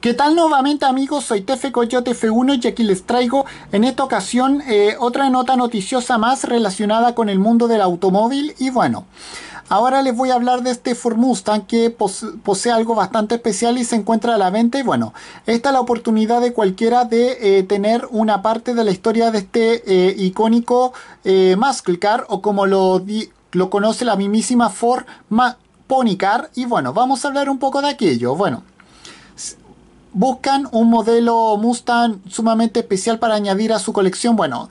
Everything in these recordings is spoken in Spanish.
¿Qué tal nuevamente amigos? Soy Tefe Coyote F1 y aquí les traigo en esta ocasión eh, otra nota noticiosa más relacionada con el mundo del automóvil y bueno, ahora les voy a hablar de este Ford Mustang que posee algo bastante especial y se encuentra a la venta y bueno, esta es la oportunidad de cualquiera de eh, tener una parte de la historia de este eh, icónico Muscle Car o como lo, lo conoce la mismísima Ford Ma Pony Car y bueno, vamos a hablar un poco de aquello, bueno buscan un modelo Mustang sumamente especial para añadir a su colección. Bueno,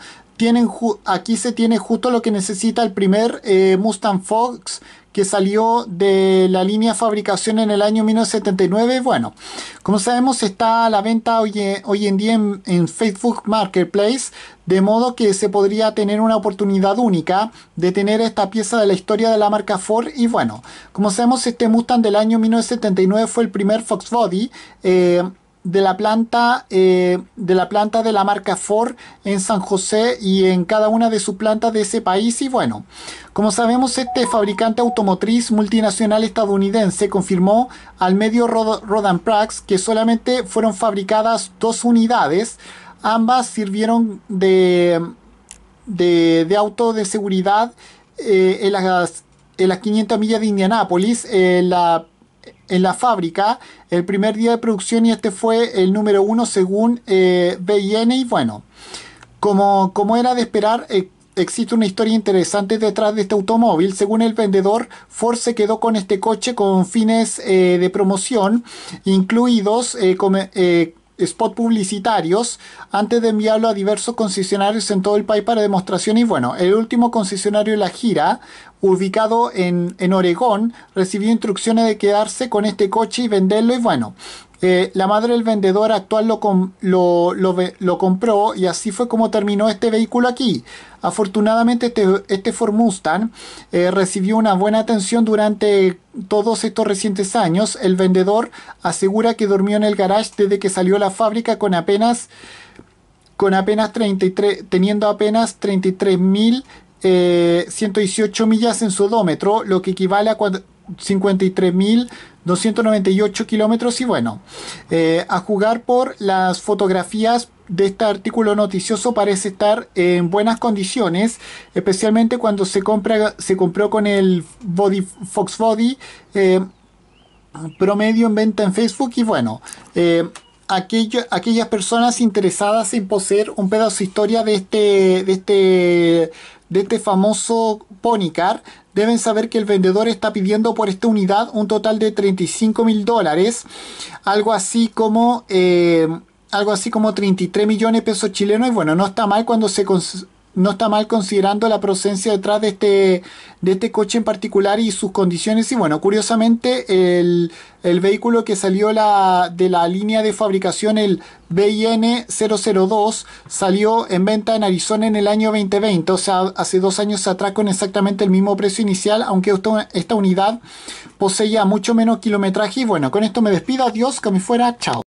aquí se tiene justo lo que necesita el primer eh, Mustang Fox que salió de la línea fabricación en el año 1979. Bueno, como sabemos está a la venta hoy, eh, en día en, Facebook Marketplace, de modo que se podría tener una oportunidad única de tener esta pieza de la historia de la marca Ford. Y bueno, como sabemos este Mustang del año 1979 fue el primer Fox Body. Eh, de la planta eh, de la planta de la marca Ford en San José y en cada una de sus plantas de ese país y bueno como sabemos este fabricante automotriz multinacional estadounidense confirmó al medio Rodan Prax que solamente fueron fabricadas dos unidades ambas sirvieron de de, auto de seguridad eh, en las en las 500 millas de Indianápolis eh, la en la fábrica el primer día de producción y este fue el número uno según eh, BIN y bueno, como, como era de esperar, eh, existe una historia interesante detrás de este automóvil. Según el vendedor, Ford se quedó con este coche con fines eh, de promoción, incluidos eh, eh spot publicitarios antes de enviarlo a diversos concesionarios en todo el país para demostración. Y bueno, el último concesionario de la gira, ubicado en, en Oregón, recibió instrucciones de quedarse con este coche y venderlo. Y bueno, eh, la madre del vendedor actual lo, compró y así fue como terminó este vehículo aquí. Afortunadamente este, Formustan este Ford Mustang eh, recibió una buena atención durante todos estos recientes años. El vendedor asegura que durmió en el garage desde que salió la fábrica con apenas con apenas 33 teniendo apenas 33 eh, millas en su odómetro, lo que equivale a 53.000 298 kilómetros y bueno, eh, a jugar por las fotografías de este artículo noticioso parece estar en buenas condiciones, especialmente cuando se, compra, se compró con el body, Fox Body eh, promedio en venta en Facebook y bueno, eh, aquellas personas interesadas en poseer un pedazo de historia de este, de este de este famoso Ponycar, deben saber que el vendedor está pidiendo por esta unidad un total de 35 mil dólares, algo así como... Eh, algo así como 33 millones de pesos chilenos y bueno, no está mal cuando se, no está mal considerando la presencia detrás de este, de este coche en particular y sus condiciones. Y bueno, curiosamente, el, el vehículo que salió la, de la línea de fabricación, el BIN 002, salió en venta en Arizona en el año 2020, o sea, hace dos años atrás con exactamente el mismo precio inicial, aunque esta unidad poseía mucho menos kilometraje. Y bueno, con esto me despido, adiós, que me fuera, chao.